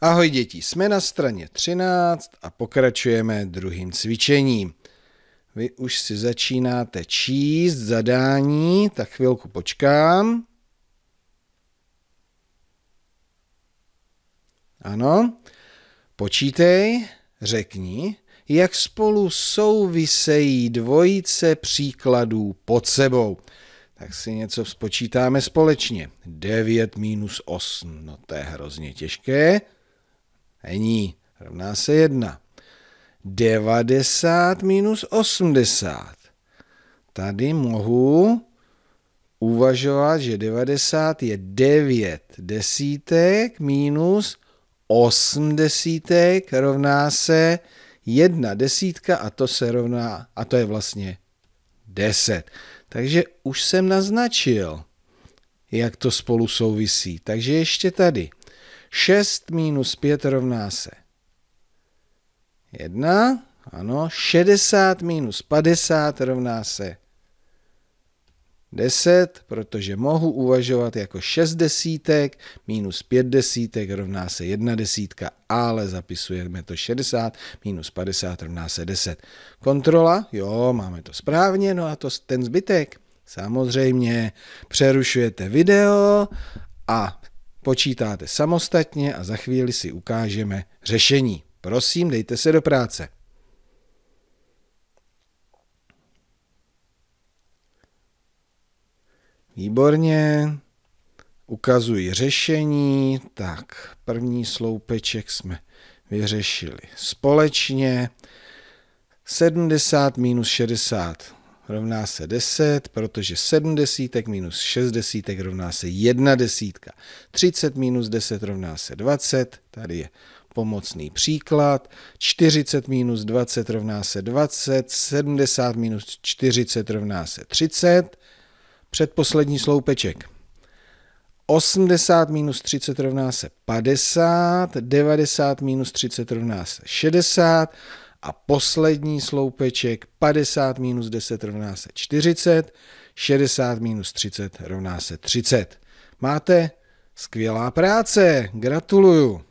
Ahoj děti, jsme na straně 13 a pokračujeme druhým cvičením. Vy už si začínáte číst zadání, tak chvilku počkám. Ano, počítej, řekni, jak spolu souvisejí dvojice příkladů pod sebou. Tak si něco spočítáme společně. 9 minus 8, no to je hrozně těžké. Není. Rovná se 1. 90 minus 80. Tady mohu uvažovat, že 90 je 9 desítek minus 8 desítek rovná se 1 desítka a to se rovná, a to je vlastně 10. Takže už jsem naznačil, jak to spolu souvisí. Takže ještě tady. 6 minus 5 rovná se 1. Ano, 60 minus 50 rovná se 10, protože mohu uvažovat jako 6 desítek, minus 5 desítek rovná se 1 desítka, ale zapisujeme to 60, minus 50 rovná se 10. Kontrola, jo, máme to správně, no a to ten zbytek. Samozřejmě přerušujete video a počítáte samostatně a za chvíli si ukážeme řešení. Prosím, dejte se do práce. Výborně. Ukazuji řešení. Tak, první sloupeček jsme vyřešili společně. 70 minus 60 rovná se 10, protože 7 desítek minus 6 desítek rovná se 1 desítka. 30 minus 10 rovná se 20, tady je pomocný příklad. 40 minus 20 rovná se 20, 70 minus 40 rovná se 30. Předposlední sloupeček. 80 minus 30 rovná se 50, 90 minus 30 rovná se 60, a poslední sloupeček 50 minus 10 rovná se 40, 60 minus 30 rovná se 30. Máte skvělá práce, gratuluju.